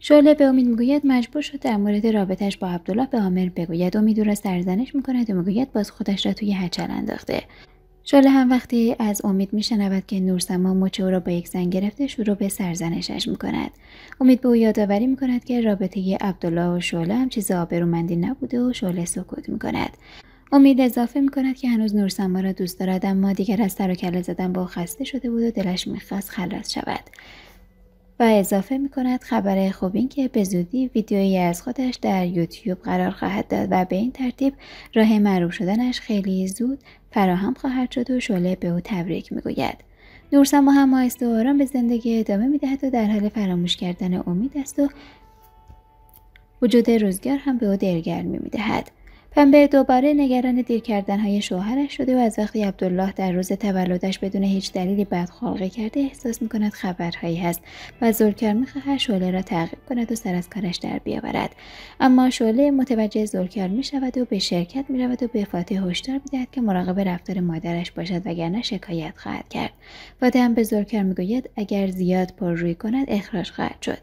شعله به امید میگوید مجبور شد در مورد رابطش با عبدالله به عامر بگوید امید او را سرزنش میکند و میگوید باز خودش را توی هچل انداخته شعله هم وقتی از امید میشنود که نورسما مچ او را با یک زن گرفته شروع به سرزنشش میکند امید به او یادآوری میکند که رابطه عبدالله و شعله هم چیز آبرومندی نبوده و شعله سکوت میکند امید اضافه میکند که هنوز نورسما را دوست دارد اما دیگر از سر و کله زدن با خسته شده بود و دلش میخواست خلاص شود و اضافه می کند خبر خوب این که به زودی ویدیویی از خودش در یوتیوب قرار خواهد داد و به این ترتیب راه معروف شدنش خیلی زود فراهم خواهد شد و شعله به او تبریک می گوید. نورسما هم آهسته و به زندگی ادامه می دهد و در حال فراموش کردن امید است و وجود روزگار هم به او دلگرمی می دهد. پنبه دوباره نگران دیر های شوهرش شده و از وقتی عبدالله در روز تولدش بدون هیچ دلیلی خالقه کرده احساس میکند خبرهایی هست و زلکر میخواهد شوله را تعقیب کند و سر از کارش در بیاورد اما شعله متوجه زلکر میشود و به شرکت میرود و به فاتح هشدار میدهد که مراقب رفتار مادرش باشد وگرنه شکایت خواهد کرد فاتح هم به زلکر میگوید اگر زیاد پر روی کند اخراج خواهد شد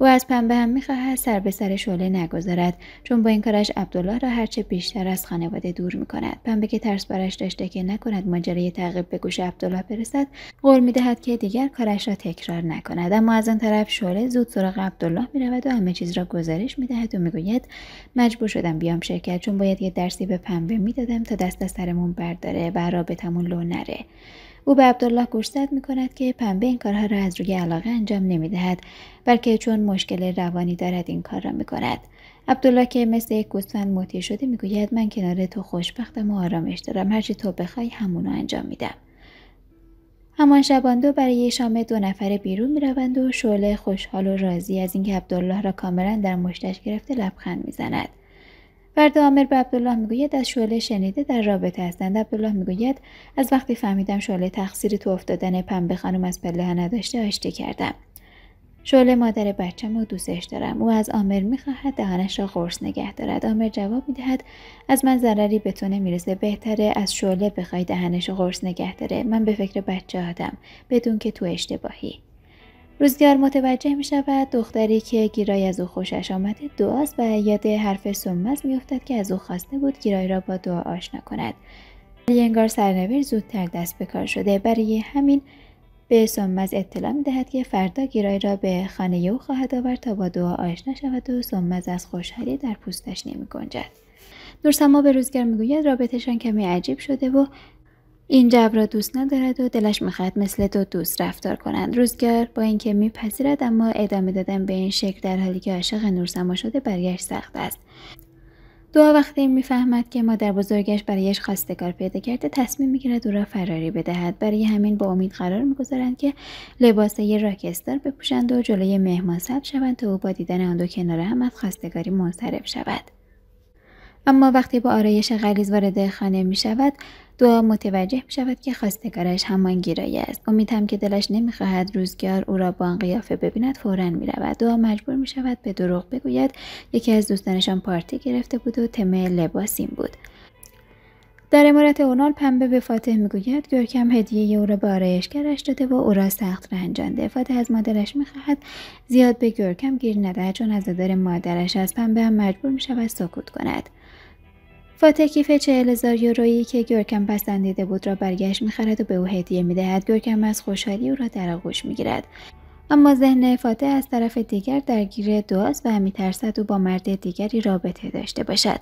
او از پنبه هم میخواهد سر به سر شعله نگذارد چون با این کارش عبدالله را هرچه بیشتر از خانواده دور میکند پنبه که ترس برش داشته که نکند ماجرای تعقیب به گوش عبدالله برسد قول میدهد که دیگر کارش را تکرار نکند اما از آن طرف شعله زود سراغ عبدالله میرود و همه چیز را گزارش میدهد و میگوید مجبور شدم بیام شرکت چون باید یه درسی به پنبه میدادم تا دست از سرمون برداره و رابطمون لو نره او به عبدالله گوشزد می کند که پنبه این کارها را از روی علاقه انجام نمی دهد بلکه چون مشکل روانی دارد این کار را می کند. عبدالله که مثل یک گوسفند مطیع شده میگوید من کنار تو خوشبختم و آرامش دارم هرچی تو بخوای همونو انجام میدم همان شبان دو برای شام دو نفره بیرون میروند و شعله خوشحال و راضی از اینکه عبدالله را کاملا در مشتش گرفته لبخند میزند فرد عامر به عبدالله میگوید از شعله شنیده در رابطه هستند عبدالله میگوید از وقتی فهمیدم شعله تقصیر تو افتادن پنبه خانم از پله نداشته آشتی کردم شعله مادر بچه ما دوستش دارم او از آمر میخواهد دهانش را قرص نگه دارد آمر جواب میدهد از من ضرری به تو نمیرسه بهتره از شعله بخوای دهنش را قرص نگه داره من به فکر بچه آدم بدون که تو اشتباهی روزگار متوجه می شود دختری که گیرای از او خوشش آمده دعاست و یاد حرف سمز می افتد که از او خواسته بود گیرای را با دعا آشنا کند ولی انگار سرنویر زودتر دست به کار شده برای همین به سمز اطلاع می دهد که فردا گیرای را به خانه او خواهد آورد تا با دعا آشنا شود و سمز از خوشحالی در پوستش نمی گنجد. نورسما به روزگر میگوید رابطشان کمی عجیب شده و این جو را دوست ندارد و دلش میخواهد مثل دو دوست رفتار کنند روزگار با اینکه میپذیرد اما ادامه دادن به این شکل در حالی که عاشق نورسما شده برایش سخت است دعا وقتی میفهمد که مادر بزرگش برایش خواستگار پیدا کرده تصمیم میگیرد او را فراری بدهد برای همین با امید قرار میگذارند که لباس یه راکستر بپوشند و جلوی مهمان ثبت شوند تا او با دیدن آن دو کنار هم از خواستگاری منصرف شود اما وقتی با آرایش غلیز وارد خانه می شود دعا متوجه می شود که خواستگارش همان گیرایی است امیدم که دلش نمیخواهد روزگار او را با آن قیافه ببیند فورا می رود دعا مجبور می شود به دروغ بگوید یکی از دوستانشان پارتی گرفته بود و تمه لباسیم بود در امارت اونال پنبه به فاتح میگوید گرکم هدیه او را به آرایشگرش داده و او را سخت رنجانده فاتح از مادرش میخواهد زیاد به گرکم گیر ندهد چون از نظر مادرش از پنبه هم مجبور میشود سکوت کند فاتح کیف چهل هزار یورویی که گرکم پسندیده بود را برگشت میخرد و به او هدیه میدهد گرکم از خوشحالی او را در آغوش میگیرد اما ذهن فاتح از طرف دیگر درگیر دوست و میترسد او با مرد دیگری رابطه داشته باشد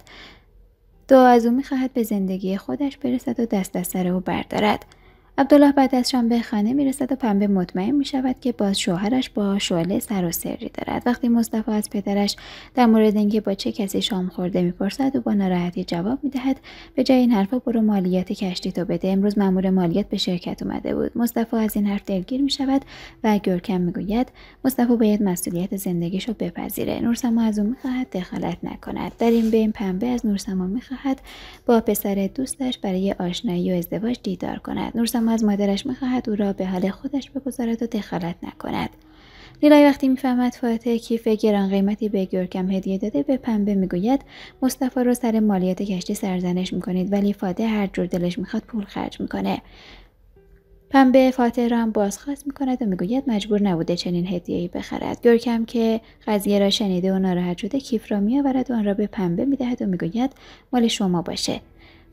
دعا از او میخواهد به زندگی خودش برسد و دست از سر او بردارد عبدالله بعد از شام به خانه میرسد و پنبه مطمئن می شود که باز شوهرش با شعله سر و سری دارد وقتی مصطفی از پدرش در مورد اینکه با چه کسی شام خورده میپرسد و با ناراحتی جواب میدهد به جای این حرفا برو مالیات کشتی تو بده امروز مامور مالیات به شرکت اومده بود مصطفی از این حرف دلگیر می شود و گرکم میگوید مصطفی باید مسئولیت زندگیش بپذیره نورسما از او میخواهد دخالت نکند در این بین پنبه از نورسما میخواهد با پسر دوستش برای آشنایی و ازدواج دیدار کند نورسما از مادرش میخواهد او را به حال خودش بگذارد و دخالت نکند لیلای وقتی میفهمد فاتح کیف گران قیمتی به گرکم هدیه داده به پنبه میگوید مصطفی رو سر مالیات کشتی سرزنش میکنید ولی فاتح هر جور دلش میخواد پول خرج میکنه پنبه فاتح را هم بازخواست میکند و میگوید مجبور نبوده چنین ای بخرد گرکم که قضیه را شنیده و ناراحت شده کیف را میآورد و آن را به پنبه میدهد و میگوید مال شما باشه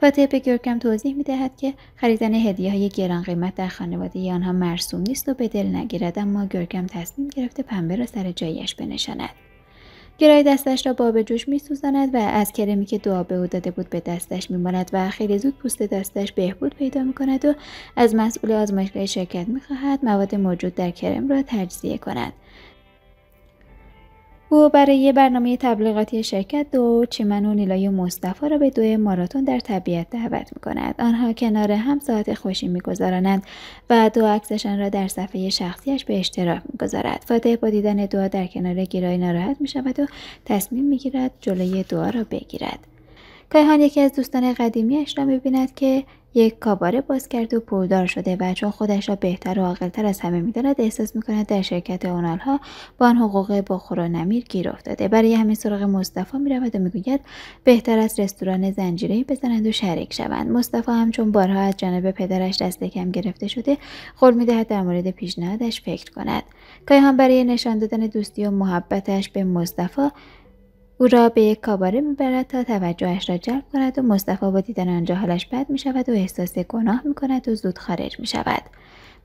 فاتحه به گرکم توضیح دهد که خریدن هدیه های گران قیمت در خانواده آنها مرسوم نیست و به دل نگیرد اما گرکم تصمیم گرفته پنبه را سر جایش بنشاند گرای دستش را با به جوش میسوزاند و از کرمی که دعا به او داده بود به دستش میماند و خیلی زود پوست دستش بهبود پیدا کند و از مسئول آزمایشگاه شرکت میخواهد مواد موجود در کرم را تجزیه کند او برای یه برنامه تبلیغاتی شرکت دو چیمن و نیلای و مصطفی را به دو ماراتون در طبیعت دعوت می کند. آنها کنار هم ساعت خوشی میگذرانند و دو عکسشان را در صفحه شخصیش به اشتراک میگذارد فاتح با دیدن دعا در کنار گیرای ناراحت می شود و تصمیم میگیرد جلوی دعا را بگیرد کایهان یکی از دوستان قدیمیش را میبیند که یک کاباره باز کرده و پولدار شده و چون خودش را بهتر و عاقلتر از همه میداند احساس میکند در شرکت آنالها با آن حقوق بخور و نمیر گیر افتاده برای همین سراغ مصطفی میرود و میگوید بهتر از رستوران زنجیرهای بزنند و شریک شوند مصطفی هم چون بارها از جانب پدرش دست کم گرفته شده قول میدهد در مورد پیشنهادش فکر کند کایهان برای نشان دادن دوستی و محبتش به مصطفی او را به یک کاباره میبرد تا توجهش را جلب کند و مصطفی با دیدن آنجا حالش بد میشود و احساس گناه میکند و زود خارج میشود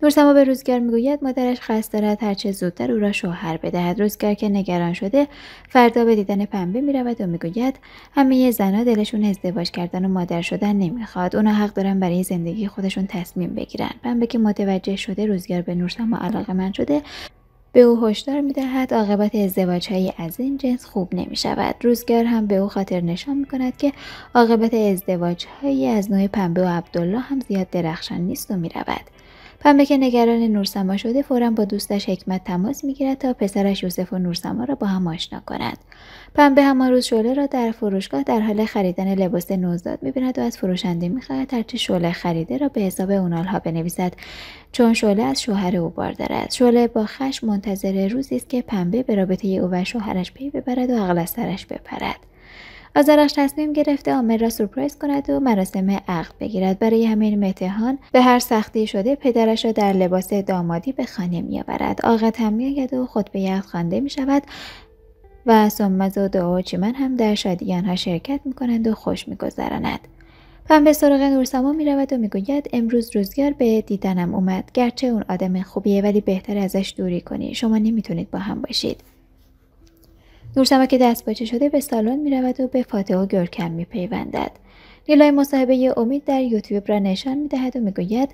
نورسما به روزگار میگوید مادرش قصد دارد هرچه زودتر او را شوهر بدهد روزگار که نگران شده فردا به دیدن پنبه میرود و میگوید همه زنها دلشون ازدواج کردن و مادر شدن نمیخواد اونا حق دارن برای زندگی خودشون تصمیم بگیرن پنبه که متوجه شده روزگار به نورسما علاقه شده به او هشدار میدهد عاقبت ازدواج های از این جنس خوب نمی شود روزگار هم به او خاطر نشان می کند که عاقبت ازدواج هایی از نوع پنبه و عبدالله هم زیاد درخشان نیست و می پنبه که نگران نورسما شده فورا با دوستش حکمت تماس میگیرد تا پسرش یوسف و نورسما را با هم آشنا کند پنبه همان روز شعله را در فروشگاه در حال خریدن لباس نوزاد میبیند و از فروشنده میخواهد هرچه شوله خریده را به حساب اونالها بنویسد چون شوله از شوهر او باردار دارد شعله با خشم منتظر روزی است که پنبه به رابطه او و شوهرش پی ببرد و عقل سرش بپرد آزارش تصمیم گرفته آمر را سورپرایز کند و مراسم عقد بگیرد برای همین متهان به هر سختی شده پدرش را در لباس دامادی به خانه میآورد آقا هم میآید و به عقد خوانده می و سمز و دعا چیمن هم در شادی آنها شرکت می و خوش میگذراند پن به سراغ نورسما می و میگوید امروز روزگار به دیدنم اومد گرچه اون آدم خوبیه ولی بهتر ازش دوری کنی شما نمیتونید با هم باشید نورسما که دست باچه شده به سالن میرود و به فاتح و گرکم میپیوندد نیلای مصاحبه امید در یوتیوب را نشان می دهد و میگوید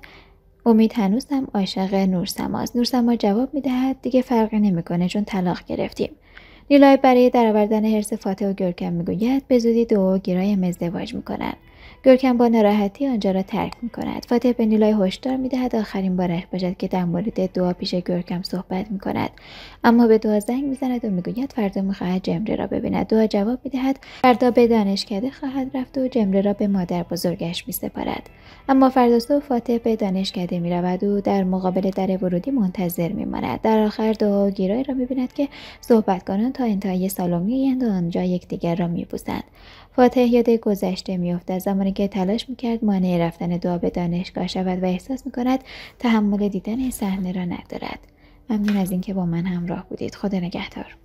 امید هنوز هم عاشق نورسماست نورسما جواب می دهد دیگه فرقی نمیکنه چون طلاق گرفتیم نیلای برای درآوردن حرس فاتح و گرکم میگوید به زودی دو گیرایم ازدواج کنند. گرکم با ناراحتی آنجا را ترک می کند فاتح به نیلای هشدار می دهد آخرین بارش باشد که در مورد دعا پیش گورکم صحبت می کند اما به دعا زنگ میزند و گوید فردا خواهد جمره را ببیند دعا جواب می دهد فردا به دانشکده خواهد رفت و جمره را به مادر بزرگش می سپارد اما فردا صبح فاتح به دانشکده می رود و در مقابل در ورودی منتظر می ماند در آخر دعا و را می بیند که صحبت کنند تا انتهای سالمی آنجا یکدیگر را می فاتح یاد گذشته میافتد زمانی که تلاش میکرد مانع رفتن دعا به دانشگاه شود و احساس میکند تحمل دیدن صحنه را ندارد ممنون از اینکه با من همراه بودید خدا نگهدار